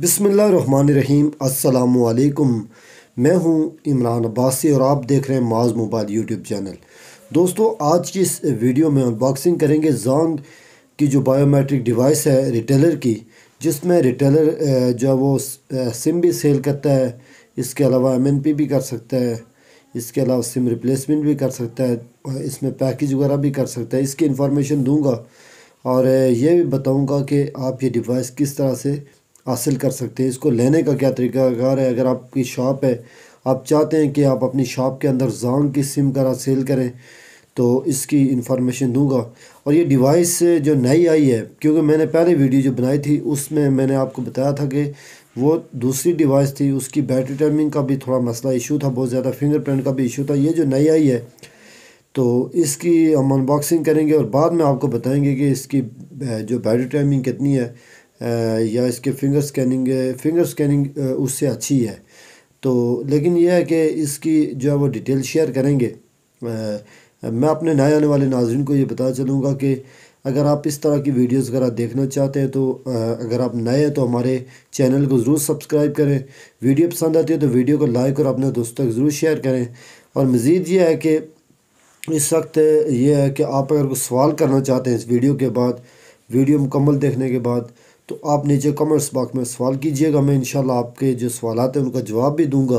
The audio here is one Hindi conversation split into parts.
बिसमीम् अल्लाम मैं हूं इमरान अब्बासी और आप देख रहे हैं माज मोबाइल यूट्यूब चैनल दोस्तों आज की इस वीडियो में अनबॉक्सिंग करेंगे जोंग की जो बायोमेट्रिक डिवाइस है रिटेलर की जिसमें रिटेलर जो है वो सिम भी सेल करता है इसके अलावा एम भी कर सकता है इसके अलावा सिम रिप्लेसमेंट भी कर सकता है इसमें पैकेज वगैरह भी कर सकता है इसकी इन्फॉर्मेशन दूँगा और ये भी बताऊँगा कि आप ये डिवाइस किस तरह से हासिल कर सकते हैं इसको लेने का क्या तरीकाकार है अगर आपकी शॉप है आप चाहते हैं कि आप अपनी शॉप के अंदर जोंग की सिम का सेल करें तो इसकी इंफॉर्मेशन दूंगा और ये डिवाइस जो नई आई है क्योंकि मैंने पहले वीडियो जो बनाई थी उसमें मैंने आपको बताया था कि वो दूसरी डिवाइस थी उसकी बैटरी टाइमिंग का भी थोड़ा मसला इशू था बहुत ज़्यादा फिंगरप्रिंट का भी इशू था ये जो नई आई है तो इसकी हम अनबॉक्सिंग करेंगे और बाद में आपको बताएंगे कि इसकी जो बैटरी टाइमिंग कितनी है या इसके फिंगर स्कैनिंग फिंगर स्कैनिंग उससे अच्छी है तो लेकिन यह है कि इसकी जो है वो डिटेल शेयर करेंगे मैं अपने नए आने वाले नाजरन को ये बता चलूँगा कि अगर आप इस तरह की वीडियोस वगैरह देखना चाहते हैं तो अगर आप नए हैं तो हमारे चैनल को ज़रूर सब्सक्राइब करें वीडियो पसंद आती है तो वीडियो को लाइक और अपने दोस्तों तक ज़रूर शेयर करें और मज़ीद ये है कि इस वक्त यह है कि आप अगर कुछ सवाल करना चाहते हैं इस वीडियो के बाद वीडियो मुकम्मल देखने के बाद तो आप नीचे कमेंट्स बॉक्स में सवाल कीजिएगा मैं इन आपके जो सवाल हैं उनका जवाब भी दूंगा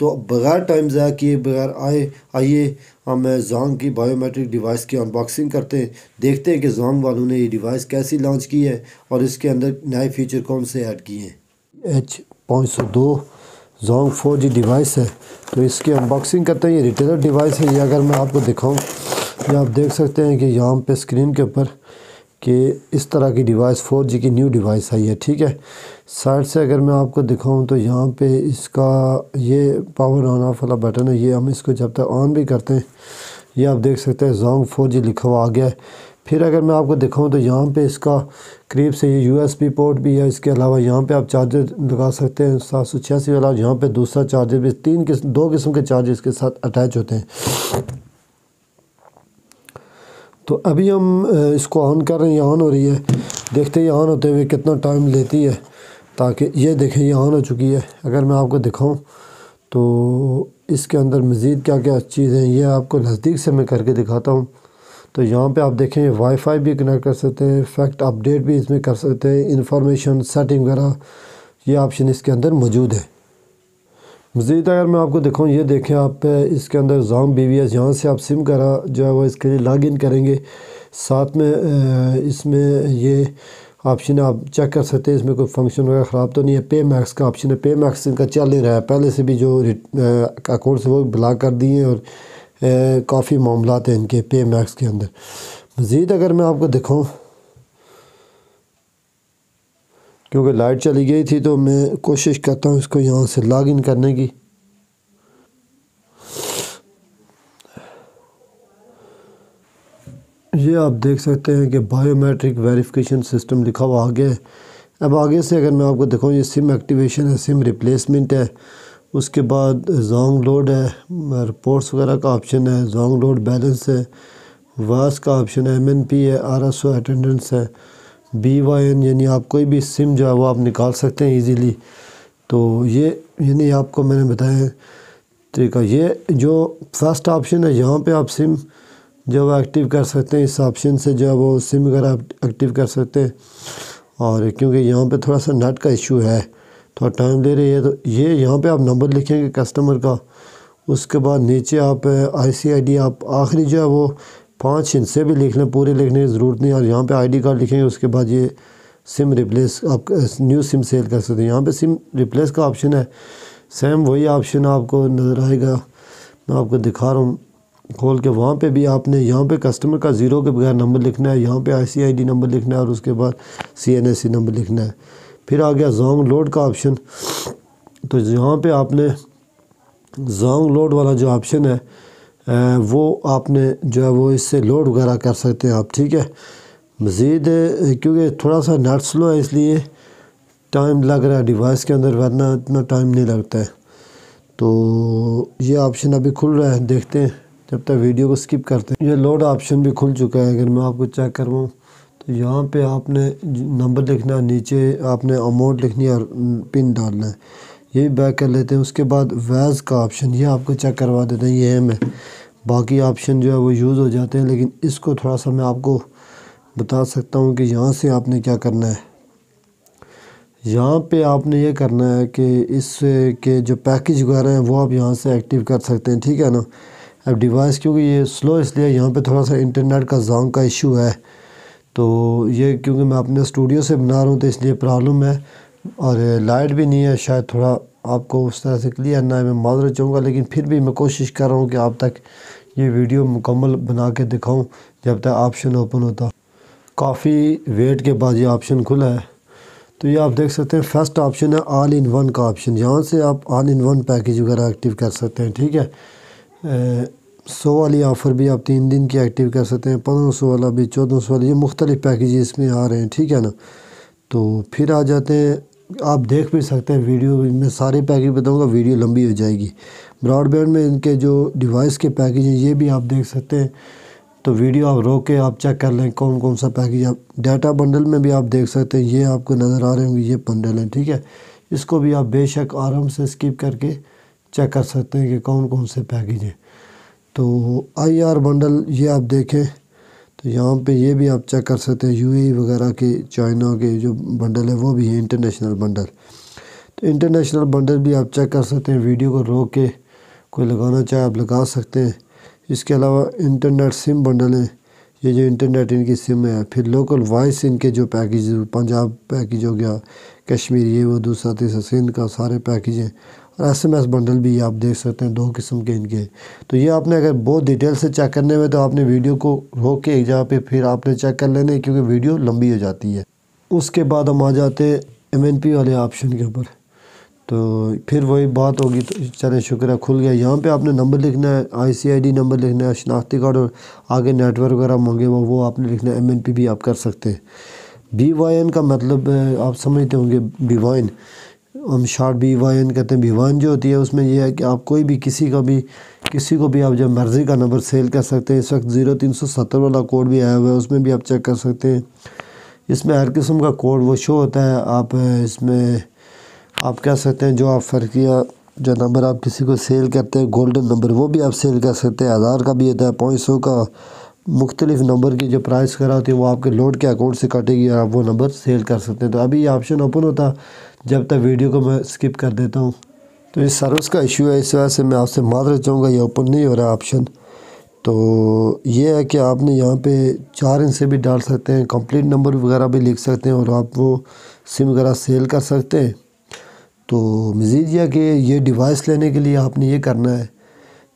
तो बगैर टाइम ज़ाया किए बगैर आए आइए हम जोंग की बायोमेट्रिक डिवाइस की अनबॉक्सिंग करते हैं देखते हैं कि जॉन्ग वालों ने ये डिवाइस कैसी लॉन्च की है और इसके अंदर नए फीचर कौन से ऐड किए हैं एच पाँच सौ दो जोंग फोर जी डिवाइस है तो इसकी अनबॉक्सिंग करते हैं ये रिटेलर डिवाइस है ये अगर मैं आपको दिखाऊँ या आप देख सकते हैं कि यहाँ पर स्क्रीन के ऊपर कि इस तरह की डिवाइस 4G की न्यू डिवाइस आई है ठीक है साइड से अगर मैं आपको दिखाऊं तो यहाँ पे इसका ये पावर ऑन ऑफ वाला बटन है ये हम इसको जब तक ऑन भी करते हैं ये आप देख सकते हैं जोंग 4G लिखा हुआ आ गया है फिर अगर मैं आपको दिखाऊं तो यहाँ पे इसका करीब से ये यूएसबी पोर्ट भी है इसके अलावा यहाँ पे आप चार्जर लगा सकते हैं सात सौ छियासी वाला यहाँ पे दूसरा चार्जर भी तीन किस्म दो किस्म के चार्जर इसके साथ अटैच होते हैं तो अभी हम इसको ऑन कर रहे हैं ऑन हो रही है देखते ही ऑन होते हुए कितना टाइम लेती है ताकि ये देखें ये ऑन हो चुकी है अगर मैं आपको दिखाऊं तो इसके अंदर मज़ीद क्या क्या चीज़ें हैं ये आपको नज़दीक से मैं करके दिखाता हूँ तो यहाँ पर आप देखें वाईफाई भी कनेक्ट कर सकते हैं फैक्ट अपडेट भी इसमें कर सकते हैं इंफॉर्मेशन सेटिंग वगैरह ये ऑप्शन इसके अंदर मौजूद है मज़ीद अगर मैं आपको दिखाऊँ ये देखें आप इसके अंदर जाम बी वी एस यहाँ से आप सिम करा जो है वो इसके लिए लॉग इन करेंगे साथ में इसमें ये ऑप्शन आप चेक कर सकते हैं इसमें कोई फंक्शन वगैरह ख़राब तो नहीं है पे मैक्स का ऑप्शन है पे मैक्स इनका चल नहीं रहा है पहले से भी जो अकाउंट्स वो ब्लॉक कर दिए हैं और काफ़ी मामला हैं इनके पे मैक्स के अंदर मज़ीद अगर मैं आपको दिखाऊँ क्योंकि लाइट चली गई थी तो मैं कोशिश करता हूँ इसको यहाँ से लॉग इन करने की ये आप देख सकते हैं कि बायोमेट्रिक वेरिफिकेशन सिस्टम लिखा हुआ आगे है अब आगे से अगर मैं आपको दिखाऊँ ये सिम एक्टिवेशन है सिम रिप्लेसमेंट है उसके बाद जोंग लोड है रिपोर्ट्स वगैरह का ऑप्शन है जोंग लोड बैलेंस है वास का ऑप्शन है एम एन पी है आर एस ओ अटेंडेंस है बी वाई एन यानी आप कोई भी सिम जो है वो आप निकाल सकते हैं इजीली तो ये यानी आपको मैंने बताया तरीका ये जो फर्स्ट ऑप्शन है यहाँ पे आप सिम जो है एक्टिव कर सकते हैं इस ऑप्शन से जो है वो सिम अगर आप एक्टिव कर सकते हैं और क्योंकि यहाँ पे थोड़ा सा नेट का इशू है थोड़ा टाइम ले रही है तो ये यहाँ पर आप नंबर लिखेंगे कस्टमर का उसके बाद नीचे आप आई सी आई डी आप आखिरी जो है वो पाँच हिस्से भी लिख लें पूरे लिखने की ज़रूरत नहीं और यहाँ पे आईडी कार्ड लिखेंगे उसके बाद ये सिम रिप्लेस आप न्यू सिम सेल कर सकते हैं यहाँ पे सिम रिप्लेस का ऑप्शन है सेम वही ऑप्शन आपको नज़र आएगा मैं आपको दिखा रहा हूँ खोल के वहाँ पे भी आपने यहाँ पे कस्टमर का ज़ीरो के बगैर नंबर लिखना है यहाँ पे आई नंबर लिखना है और उसके बाद सी नंबर लिखना है फिर आ गया जोंग लोड का ऑप्शन तो यहाँ पर आपने जोंग लोड वाला जो ऑप्शन है वो आपने जो है वो इससे लोड वगैरह कर सकते हैं आप ठीक है मज़ीद क्योंकि थोड़ा सा नट स्लो है इसलिए टाइम लग रहा है डिवाइस के अंदर वरना इतना टाइम नहीं लगता है तो ये ऑप्शन अभी खुल रहा है देखते हैं जब तक वीडियो को स्किप करते हैं ये लोड ऑप्शन भी खुल चुका है अगर मैं आपको चेक करवाऊँ तो यहाँ पे आपने नंबर लिखना नीचे आपने अमाउंट लिखनी और पिन डालना है ये भी बैक कर लेते हैं उसके बाद वैज़ का ऑप्शन ये आपको चेक करवा देते हैं ये एम है बाकी ऑप्शन जो है वो यूज़ हो जाते हैं लेकिन इसको थोड़ा सा मैं आपको बता सकता हूँ कि यहाँ से आपने क्या करना है यहाँ पे आपने ये करना है कि इस के जो पैकेज वगैरह हैं वो आप यहाँ से एक्टिव कर सकते हैं ठीक है ना अब डिवाइस क्योंकि ये स्लो इसलिए यहाँ पे थोड़ा सा इंटरनेट का जाम का इशू है तो ये क्योंकि मैं अपने स्टूडियो से बना रहा हूँ तो इसलिए प्रॉब्लम है और लाइट भी नहीं है शायद थोड़ा आपको उस तरह से क्लियर ना है मैं माजर चाहूँगा लेकिन फिर भी मैं कोशिश कर रहा हूँ कि आप तक ये वीडियो मुकम्मल बना के दिखाऊँ जब तक ऑप्शन ओपन होता काफ़ी वेट के बाद ये ऑप्शन खुला है तो ये आप देख सकते हैं फर्स्ट ऑप्शन है ऑल इन वन का ऑप्शन यहाँ से आप ऑल इन वन पैकेज वगैरह एक्टिव कर सकते हैं ठीक है सौ वाली ऑफ़र भी आप तीन दिन की एक्टिव कर सकते हैं पंद्रह सौ वाला भी चौदह सौ वाला ये मुख्तलिफ़ पैकेज इसमें आ रहे हैं ठीक है ना तो फिर आ जाते हैं आप देख भी सकते हैं वीडियो में सारे पैकेज बताऊंगा वीडियो लंबी हो जाएगी ब्रॉडबैंड में इनके जो डिवाइस के पैकेज हैं ये भी आप देख सकते हैं तो वीडियो आप रोक के आप चेक कर लें कौन कौन सा पैकेज आप डाटा बंडल में भी आप देख सकते हैं ये आपको नज़र आ रहे होंगे ये बंडल हैं ठीक है इसको भी आप बेशक आराम से स्किप करके चेक कर सकते हैं कि कौन कौन से पैकेज हैं तो आई आर बंडल ये आप देखें तो यहाँ पे ये भी आप चेक कर सकते हैं यूएई e वगैरह के चाइना के जो बंडल है वो भी है इंटरनेशनल बंडल तो इंटरनेशनल बंडल भी आप चेक कर सकते हैं वीडियो को रोक के कोई लगाना चाहे आप लगा सकते हैं इसके अलावा इंटरनेट सिम बंडल है ये जो इंटरनेट इनकी सिम है फिर लोकल वॉइस इनके जो पैकेज पंजाब पैकेज हो गया कश्मीर ये वो दूसरा तीसरा सिंध का सारे पैकेज हैं एस एम एस बंडल भी आप देख सकते हैं दो किस्म के इनके तो ये आपने अगर बहुत डिटेल से चेक करने में तो आपने वीडियो को रोक के एक जगह पे फिर आपने चेक कर लेने क्योंकि वीडियो लंबी हो जाती है उसके बाद हम आ जाते हैं एम एन पी वाले ऑप्शन के ऊपर तो फिर वही बात होगी तो चले शुक्र खुल गया यहाँ पर आपने नंबर लिखना है डी नंबर लिखना है शनाख्ती कार्ड और आगे नेटवर्क वगैरह मांगे वो वो आपने लिखना है पी भी आप कर सकते हैं बी वाई एन का मतलब आप समझते होंगे बीवाइन हम शार्ट बी वाइन कहते हैं वन जो होती है उसमें यह है कि आप कोई भी किसी का भी किसी को भी आप जब मर्ज़ी का नंबर सेल कर सकते हैं इस वक्त ज़ीरो तीन सौ सत्तर वाला कोड भी आया हुआ है उसमें भी आप चेक कर सकते हैं इसमें हर किस्म का कोड वो शो होता है आप इसमें आप कह सकते हैं जो आप फ़र्किया जो नंबर आप किसी को सेल करते हैं गोल्डन नंबर वो भी आप सेल कर सकते हैं हज़ार का भी होता है पाँच सौ का मुख्तलिफ नंबर की जो प्राइस करा होती है वो आपके लोड के अकाउंट से कटेगी और आप वो नंबर सेल कर सकते हैं तो अभी ये ऑप्शन ओपन होता जब तक वीडियो को मैं स्किप कर देता हूँ तो ये सर्विस का इशू है इस वजह से मैं आपसे रह चाहूँगा ये ओपन नहीं हो रहा ऑप्शन तो ये है कि आपने यहाँ पे चार इंच से भी डाल सकते हैं कंप्लीट नंबर वगैरह भी लिख सकते हैं और आप वो सिम वगैरह सेल कर सकते हैं तो मज़ीद यह कि ये डिवाइस लेने के लिए आपने ये करना है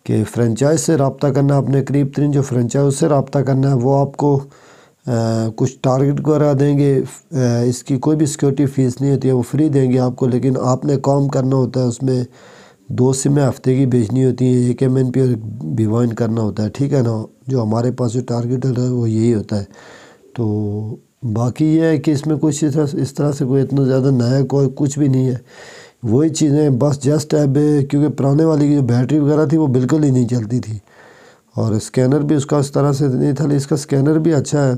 कि फ्रेंचाइज से रबता करना है अपने करीब तरीन जो फ्रेंचाइज से रबता करना है वो आपको कुछ टारगेट वगैरह देंगे इसकी कोई भी सिक्योरिटी फ़ीस नहीं होती है वो फ्री देंगे आपको लेकिन आपने काम करना होता है उसमें दो सिमें हफ्ते की बेचनी होती हैं एक एम एन पी और बीवाइन करना होता है ठीक है ना जो हमारे पास जो टारगेट है वो यही होता है तो बाकी ये है कि इसमें कुछ इस तरह इस तरह से कोई इतना ज़्यादा नया कोई कुछ भी नहीं है वही चीज़ें बस जस्ट है क्योंकि पुराने वाली की जो बैटरी वगैरह थी वो बिल्कुल ही नहीं चलती थी और स्कैनर भी उसका इस तरह से नहीं था इसका स्कैनर भी अच्छा है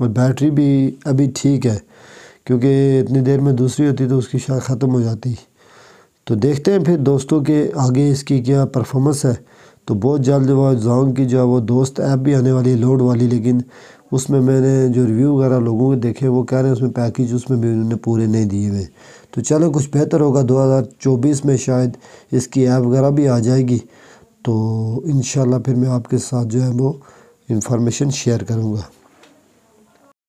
और बैटरी भी अभी ठीक है क्योंकि इतनी देर में दूसरी होती तो उसकी शायद ख़त्म हो जाती तो देखते हैं फिर दोस्तों के आगे इसकी क्या परफॉर्मेंस है तो बहुत जल्द वह जॉन्ग की जो है वो दोस्त ऐप भी आने वाली है लोड वाली लेकिन उसमें मैंने जो रिव्यू वगैरह लोगों के देखे वो कह रहे हैं उसमें पैकेज उसमें भी उन्होंने पूरे नहीं दिए हुए तो चलो कुछ बेहतर होगा 2024 में शायद इसकी ऐप वगैरह भी आ जाएगी तो इन फिर मैं आपके साथ जो है वो इन्फॉर्मेशन शेयर करूँगा